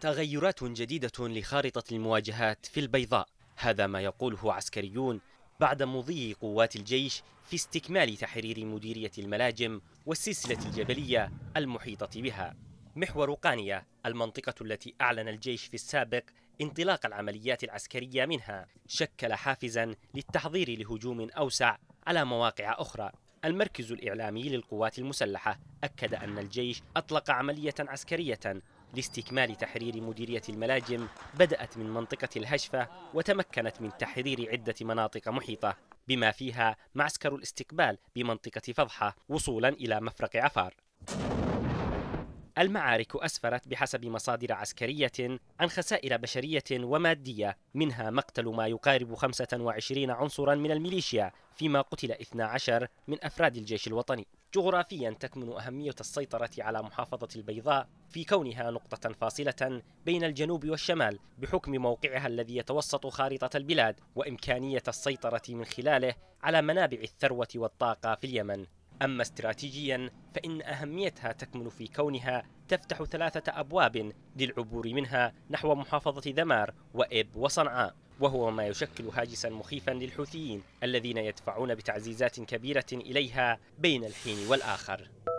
تغيرات جديدة لخارطة المواجهات في البيضاء هذا ما يقوله عسكريون بعد مضي قوات الجيش في استكمال تحرير مديرية الملاجم والسلسلة الجبلية المحيطة بها محور قانية المنطقة التي أعلن الجيش في السابق انطلاق العمليات العسكرية منها شكل حافزا للتحضير لهجوم أوسع على مواقع أخرى المركز الإعلامي للقوات المسلحة أكد أن الجيش أطلق عملية عسكرية لاستكمال تحرير مديرية الملاجم بدأت من منطقة الهشفة وتمكنت من تحرير عدة مناطق محيطة بما فيها معسكر الاستقبال بمنطقة فضحة وصولا إلى مفرق عفار المعارك أسفرت بحسب مصادر عسكرية عن خسائر بشرية ومادية منها مقتل ما يقارب 25 عنصرا من الميليشيا فيما قتل 12 من أفراد الجيش الوطني جغرافيا تكمن أهمية السيطرة على محافظة البيضاء في كونها نقطة فاصلة بين الجنوب والشمال بحكم موقعها الذي يتوسط خارطة البلاد وإمكانية السيطرة من خلاله على منابع الثروة والطاقة في اليمن أما استراتيجيا فإن أهميتها تكمن في كونها تفتح ثلاثة أبواب للعبور منها نحو محافظة ذمار وإب وصنعاء وهو ما يشكل هاجسا مخيفا للحوثيين الذين يدفعون بتعزيزات كبيرة إليها بين الحين والآخر